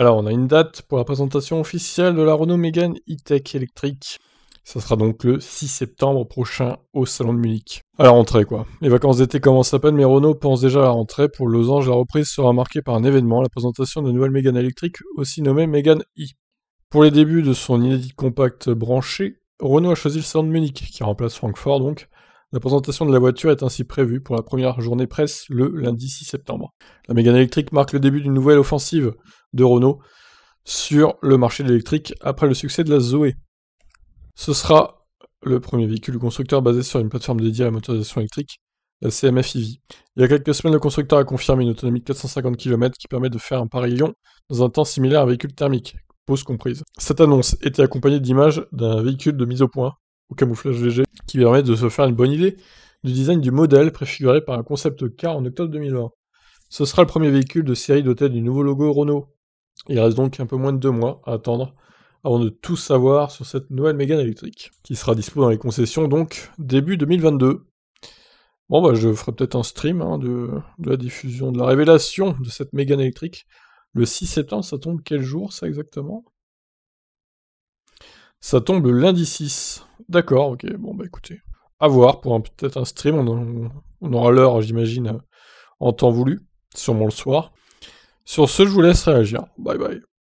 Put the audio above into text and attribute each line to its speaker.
Speaker 1: Alors, on a une date pour la présentation officielle de la Renault Megan e-Tech électrique. Ça sera donc le 6 septembre prochain au Salon de Munich. À la rentrée, quoi. Les vacances d'été commencent à peine, mais Renault pense déjà à la rentrée. Pour Losange, la reprise sera marquée par un événement, la présentation de la nouvelle Mégane électrique, aussi nommée Megan i. E. Pour les débuts de son inédit compact branché, Renault a choisi le Salon de Munich, qui remplace Francfort donc, la présentation de la voiture est ainsi prévue pour la première journée presse le lundi 6 septembre. La Mégane électrique marque le début d'une nouvelle offensive de Renault sur le marché de l'électrique après le succès de la Zoé. Ce sera le premier véhicule du constructeur basé sur une plateforme dédiée à la motorisation électrique, la CMF EV. Il y a quelques semaines, le constructeur a confirmé une autonomie de 450 km qui permet de faire un parillon lyon dans un temps similaire à un véhicule thermique, pause comprise. Cette annonce était accompagnée d'images d'un véhicule de mise au point, au camouflage léger, qui permet de se faire une bonne idée du design du modèle préfiguré par un concept car en octobre 2020. Ce sera le premier véhicule de série doté du nouveau logo Renault. Il reste donc un peu moins de deux mois à attendre avant de tout savoir sur cette nouvelle Mégane électrique, qui sera dispo dans les concessions donc début 2022. Bon bah je ferai peut-être un stream hein, de, de, la diffusion, de la révélation de cette Mégane électrique. Le 6 septembre, ça tombe quel jour ça exactement ça tombe lundi 6. D'accord, ok, bon bah écoutez. À voir pour peut-être un stream, on, on aura l'heure,
Speaker 2: j'imagine, euh, en temps voulu, sûrement le soir. Sur ce, je vous laisse réagir. Bye bye.